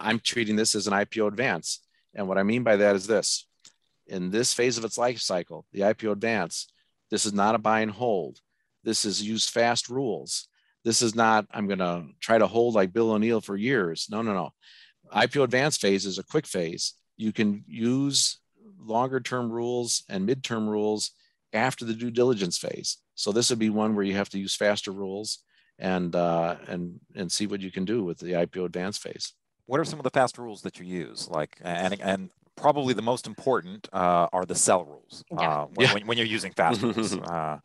I'm treating this as an IPO advance. And what I mean by that is this in this phase of its life cycle, the IPO advance, this is not a buy and hold. This is use fast rules. This is not, I'm going to try to hold like Bill O'Neill for years. No, no, no. IPO advance phase is a quick phase. You can use longer term rules and midterm rules after the due diligence phase. So this would be one where you have to use faster rules and uh, and and see what you can do with the IPO advance phase what are some of the fast rules that you use? Like, and and probably the most important uh, are the cell rules yeah. uh, when, yeah. when, you're using fast rules. Uh,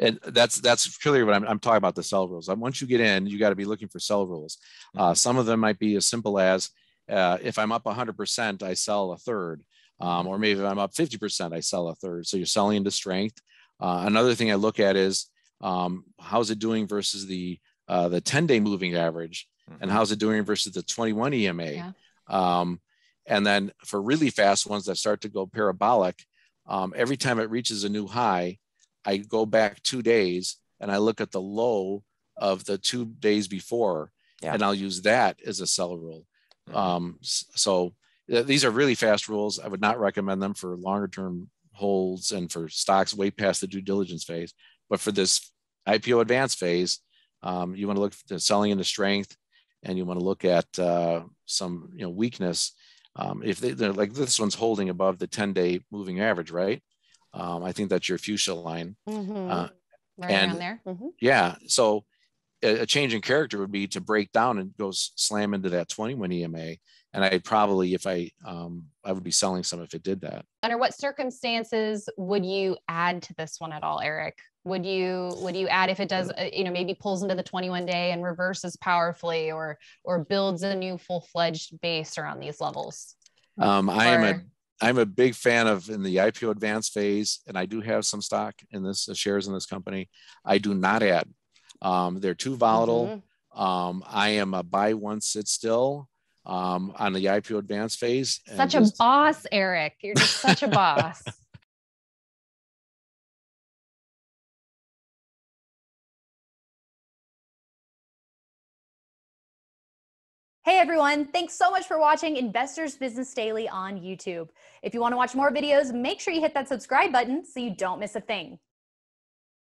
and that's that's clearly what I'm, I'm, talking about the cell rules. once you get in, you got to be looking for cell rules. Mm-hmm. Uh, some of them might be as simple as uh, if I'm up 100%, I sell a third, um, mm-hmm. or maybe if I'm up 50%, I sell a third. So you're selling into strength. Uh, another thing I look at is um, how's it doing versus the the 10 day moving average mm-hmm. and how's it doing versus the 21 EMA. Yeah. Um, and then for really fast ones that start to go parabolic, um, every time it reaches a new high, I go back two days and I look at the low of the two days before, yeah. and I'll use that as a sell rule. Mm-hmm. Um, so th- these are really fast rules. I would not recommend them for longer term holds and for stocks way past the due diligence phase. But for this IPO advance phase, um, you want to look at selling into strength and you want to look at uh, some you know weakness, um, if they, are like this one's holding above the 10-day moving average, right? Um, I think that's your fuchsia line. Mm-hmm. Uh, right and, there. Mm-hmm. Yeah. So a change in character would be to break down and go slam into that 21 EMA. And I'd probably, if I, um, I would be selling some if it did that. Under what circumstances would you add to this one at all, Eric? Would you would you add if it does, uh, you know, maybe pulls into the 21 day and reverses powerfully, or or builds a new full fledged base around these levels? Um, I am a I'm a big fan of in the IPO advance phase, and I do have some stock in this uh, shares in this company. I do not add um, they're too volatile. Mm-hmm. Um, I am a buy one, sit still um, on the IPO advance phase. Such just... a boss, Eric. You're just such a boss. Hey everyone, thanks so much for watching Investors Business Daily on YouTube. If you want to watch more videos, make sure you hit that subscribe button so you don't miss a thing.